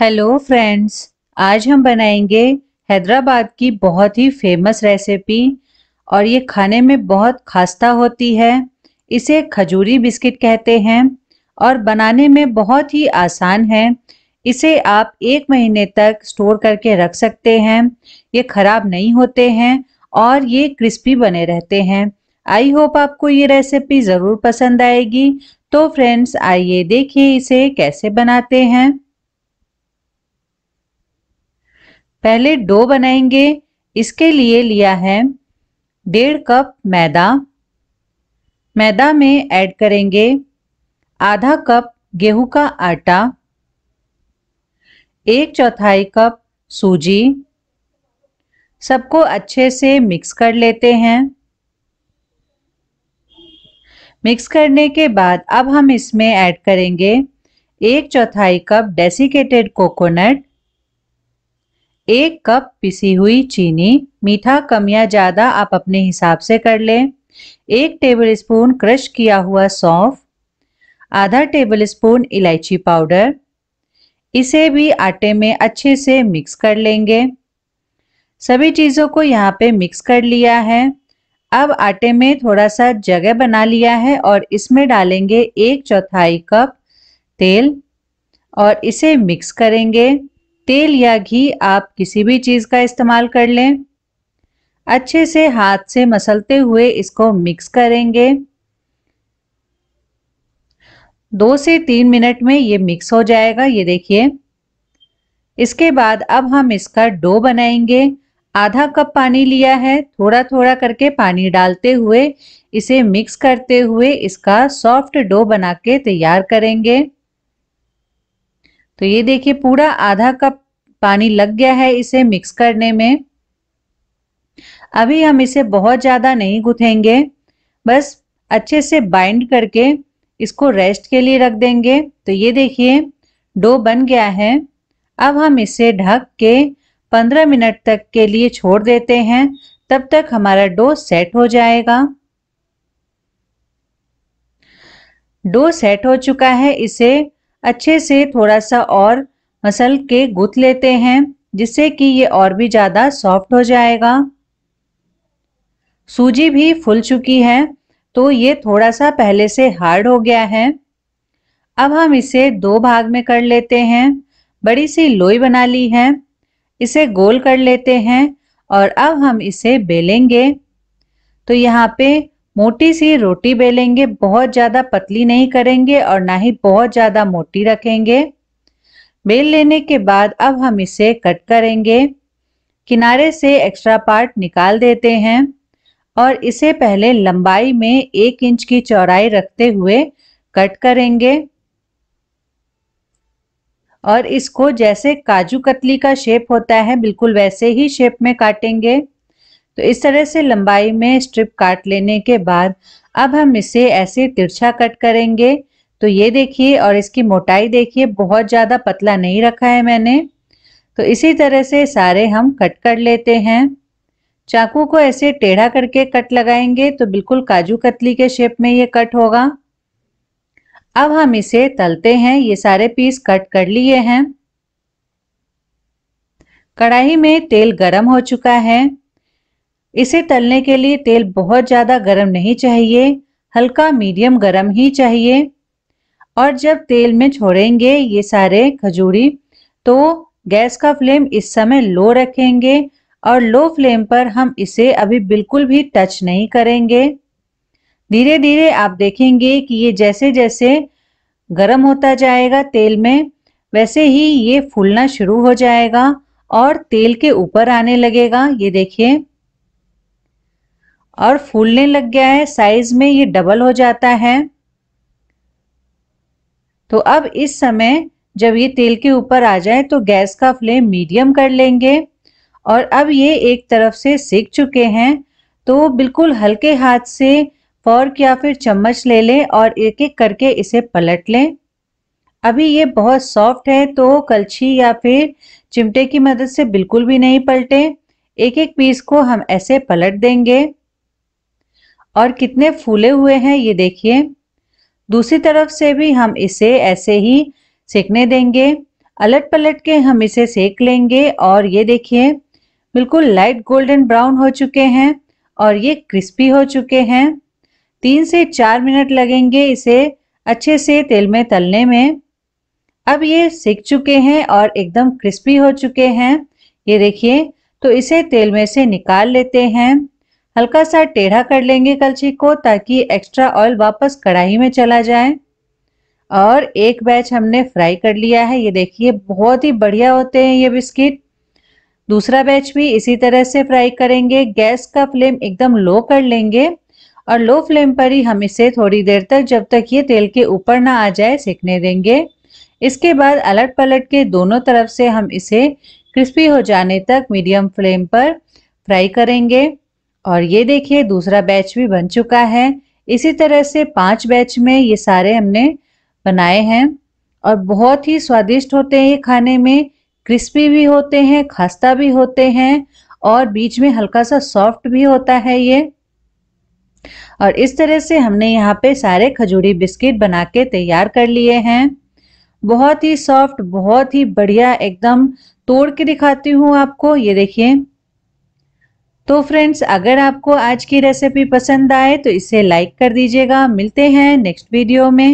hello friends आज हम बनाएंगे हैदराबाद की बहुत ही फेमस रेसिपी और ये खाने में बहुत खास्ता होती है इसे खजूरी बिस्किट कहते हैं और बनाने में बहुत ही आसान है इसे आप एक महीने तक स्टोर करके रख सकते हैं ये खराब नहीं होते हैं और ये क्रिस्पी बने रहते हैं आई होप आपको ये रेसिपी ज़रूर पसंद आएगी तो फ्रेंड्स आइए देखिए इसे कैसे बनाते हैं पहले डो बनाएंगे इसके लिए लिया है डेढ़ कप मैदा मैदा में ऐड करेंगे आधा कप गेहूं का आटा एक चौथाई कप सूजी सबको अच्छे से मिक्स कर लेते हैं मिक्स करने के बाद अब हम इसमें ऐड करेंगे एक चौथाई कप डेसिकेटेड कोकोनट एक कप पिसी हुई चीनी मीठा कम या ज़्यादा आप अपने हिसाब से कर लें एक टेबल स्पून क्रश किया हुआ सौंफ आधा टेबल स्पून इलायची पाउडर इसे भी आटे में अच्छे से मिक्स कर लेंगे सभी चीज़ों को यहाँ पे मिक्स कर लिया है अब आटे में थोड़ा सा जगह बना लिया है और इसमें डालेंगे एक चौथाई कप तेल और इसे मिक्स करेंगे तेल या घी आप किसी भी चीज का इस्तेमाल कर लें अच्छे से हाथ से मसलते हुए इसको मिक्स करेंगे दो से तीन मिनट में ये मिक्स हो जाएगा ये देखिए इसके बाद अब हम इसका डो बनाएंगे आधा कप पानी लिया है थोड़ा थोड़ा करके पानी डालते हुए इसे मिक्स करते हुए इसका सॉफ्ट डो बना के तैयार करेंगे तो ये देखिए पूरा आधा कप पानी लग गया है इसे मिक्स करने में अभी हम इसे बहुत ज़्यादा नहीं गुथेंगे बस अच्छे से बाइंड करके इसको रेस्ट के लिए रख देंगे तो ये देखिए डो बन गया है अब हम इसे ढक के 15 मिनट तक के लिए छोड़ देते हैं तब तक हमारा डो सेट हो जाएगा डो सेट हो चुका है इसे अच्छे से थोड़ा सा और मसल के गुथ लेते हैं जिससे कि ये और भी ज़्यादा सॉफ्ट हो जाएगा सूजी भी फुल चुकी है तो ये थोड़ा सा पहले से हार्ड हो गया है अब हम इसे दो भाग में कर लेते हैं बड़ी सी लोई बना ली है इसे गोल कर लेते हैं और अब हम इसे बेलेंगे तो यहाँ पे मोटी सी रोटी बेलेंगे बहुत ज्यादा पतली नहीं करेंगे और ना ही बहुत ज्यादा मोटी रखेंगे बेल लेने के बाद अब हम इसे कट करेंगे किनारे से एक्स्ट्रा पार्ट निकाल देते हैं और इसे पहले लंबाई में एक इंच की चौड़ाई रखते हुए कट करेंगे और इसको जैसे काजू कतली का शेप होता है बिल्कुल वैसे ही शेप में काटेंगे तो इस तरह से लंबाई में स्ट्रिप काट लेने के बाद अब हम इसे ऐसे तिरछा कट करेंगे तो ये देखिए और इसकी मोटाई देखिए बहुत ज़्यादा पतला नहीं रखा है मैंने तो इसी तरह से सारे हम कट कर लेते हैं चाकू को ऐसे टेढ़ा करके कट लगाएंगे तो बिल्कुल काजू कतली के शेप में ये कट होगा अब हम इसे तलते हैं ये सारे पीस कट कर लिए हैं कढ़ाई में तेल गरम हो चुका है इसे तलने के लिए तेल बहुत ज़्यादा गर्म नहीं चाहिए हल्का मीडियम गर्म ही चाहिए और जब तेल में छोड़ेंगे ये सारे खजूरी तो गैस का फ्लेम इस समय लो रखेंगे और लो फ्लेम पर हम इसे अभी बिल्कुल भी टच नहीं करेंगे धीरे धीरे आप देखेंगे कि ये जैसे जैसे गर्म होता जाएगा तेल में वैसे ही ये फूलना शुरू हो जाएगा और तेल के ऊपर आने लगेगा ये देखिए और फूलने लग गया है साइज में ये डबल हो जाता है तो अब इस समय जब ये तेल के ऊपर आ जाए तो गैस का फ्लेम मीडियम कर लेंगे और अब ये एक तरफ से सेक चुके हैं तो बिल्कुल हल्के हाथ से फॉर्क या फिर चम्मच ले लें और एक एक करके इसे पलट लें अभी ये बहुत सॉफ्ट है तो कलछी या फिर चिमटे की मदद से बिल्कुल भी नहीं पलटे एक एक पीस को हम ऐसे पलट देंगे और कितने फूले हुए हैं ये देखिए दूसरी तरफ से भी हम इसे ऐसे ही सेकने देंगे अलट पलट के हम इसे सेक लेंगे और ये देखिए बिल्कुल लाइट गोल्डन ब्राउन हो चुके हैं और ये क्रिस्पी हो चुके हैं तीन से चार मिनट लगेंगे इसे अच्छे से तेल में तलने में अब ये सेक चुके हैं और एकदम क्रिस्पी हो चुके हैं ये देखिए तो इसे तेल में से निकाल लेते हैं हल्का सा टेढ़ा कर लेंगे कलछी को ताकि एक्स्ट्रा ऑयल वापस कढ़ाई में चला जाए और एक बैच हमने फ्राई कर लिया है ये देखिए बहुत ही बढ़िया होते हैं ये बिस्किट दूसरा बैच भी इसी तरह से फ्राई करेंगे गैस का फ्लेम एकदम लो कर लेंगे और लो फ्लेम पर ही हम इसे थोड़ी देर तक जब तक ये तेल के ऊपर ना आ जाए सेकने देंगे इसके बाद अलट पलट के दोनों तरफ से हम इसे क्रिस्पी हो जाने तक मीडियम फ्लेम पर फ्राई करेंगे और ये देखिए दूसरा बैच भी बन चुका है इसी तरह से पांच बैच में ये सारे हमने बनाए हैं और बहुत ही स्वादिष्ट होते हैं ये खाने में क्रिस्पी भी होते हैं खस्ता भी होते हैं और बीच में हल्का सा सॉफ्ट भी होता है ये और इस तरह से हमने यहाँ पे सारे खजूरी बिस्किट बना के तैयार कर लिए हैं बहुत ही सॉफ्ट बहुत ही बढ़िया एकदम तोड़ के दिखाती हूँ आपको ये देखिए तो फ्रेंड्स अगर आपको आज की रेसिपी पसंद आए तो इसे लाइक कर दीजिएगा मिलते हैं नेक्स्ट वीडियो में